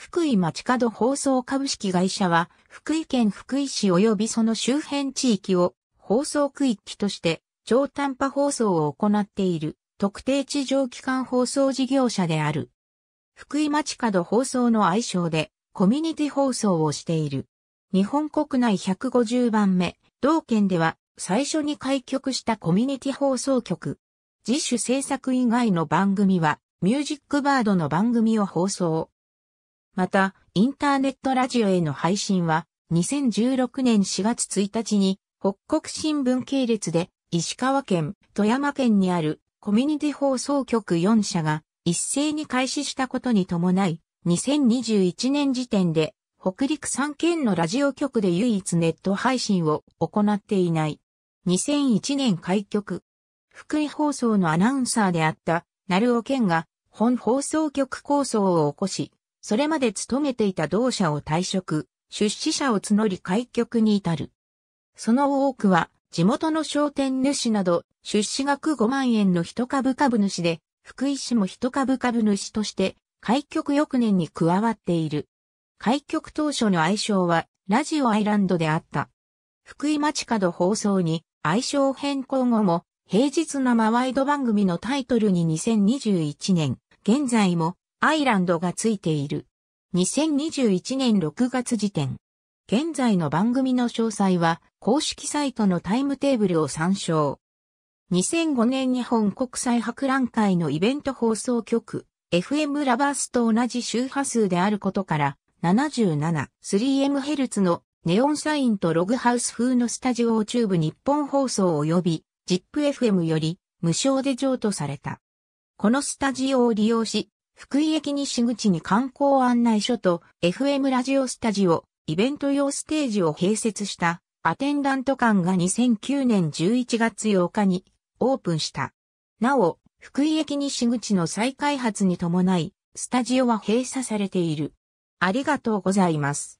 福井町角放送株式会社は、福井県福井市及びその周辺地域を放送区域として超短波放送を行っている特定地上機関放送事業者である。福井町角放送の愛称でコミュニティ放送をしている。日本国内150番目、同県では最初に開局したコミュニティ放送局。自主制作以外の番組はミュージックバードの番組を放送。また、インターネットラジオへの配信は、2016年4月1日に、北国新聞系列で、石川県、富山県にあるコミュニティ放送局4社が一斉に開始したことに伴い、2021年時点で北陸3県のラジオ局で唯一ネット配信を行っていない。2001年開局。福井放送のアナウンサーであった、鳴尾健が本放送局構想を起こし、それまで勤めていた同社を退職、出資者を募り開局に至る。その多くは、地元の商店主など、出資額5万円の一株株主で、福井市も一株株主として、開局翌年に加わっている。開局当初の愛称は、ラジオアイランドであった。福井町角放送に、愛称変更後も、平日生ワイド番組のタイトルに2021年、現在もアイランドがついている。2021年6月時点。現在の番組の詳細は公式サイトのタイムテーブルを参照。2005年日本国際博覧会のイベント放送局 FM ラバースと同じ周波数であることから 77.3MHz のネオンサインとログハウス風のスタジオをーブ日本放送及び ZIPFM より無償で譲渡された。このスタジオを利用し福井駅西口に観光案内所と FM ラジオスタジオ、イベント用ステージを併設したアテンダント館が2009年11月8日にオープンした。なお、福井駅西口の再開発に伴い、スタジオは閉鎖されている。ありがとうございます。